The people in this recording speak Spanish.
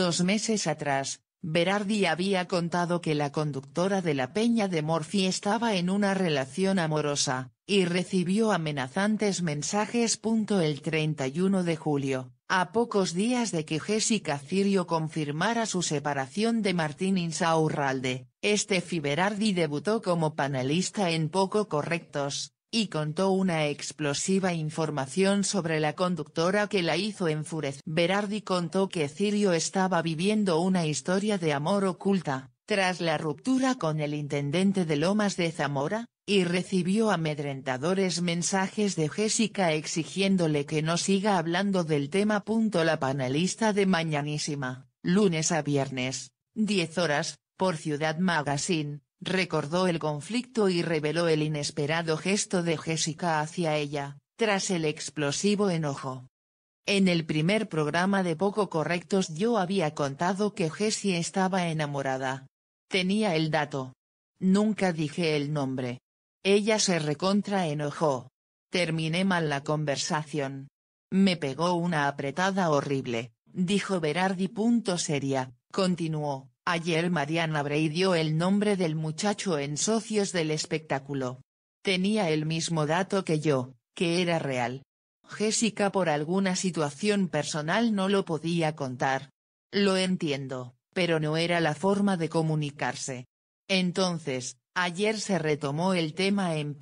Dos meses atrás, Berardi había contado que la conductora de la Peña de Morphy estaba en una relación amorosa, y recibió amenazantes mensajes. El 31 de julio, a pocos días de que Jessica Cirio confirmara su separación de Martín Insaurralde, este Berardi debutó como panelista en Poco Correctos, y contó una explosiva información sobre la conductora que la hizo enfurecer. Berardi contó que Cirio estaba viviendo una historia de amor oculta, tras la ruptura con el intendente de Lomas de Zamora, y recibió amedrentadores mensajes de Jessica exigiéndole que no siga hablando del tema. La panelista de Mañanísima, lunes a viernes, 10 horas, por Ciudad Magazine recordó el conflicto y reveló el inesperado gesto de Jessica hacia ella, tras el explosivo enojo. En el primer programa de Poco Correctos yo había contado que Jessie estaba enamorada. Tenía el dato. Nunca dije el nombre. Ella se recontra enojó. Terminé mal la conversación. Me pegó una apretada horrible, dijo Berardi. Punto seria, continuó, Ayer Mariana Bray dio el nombre del muchacho en Socios del Espectáculo. Tenía el mismo dato que yo, que era real. Jessica por alguna situación personal no lo podía contar. Lo entiendo, pero no era la forma de comunicarse. Entonces, ayer se retomó el tema en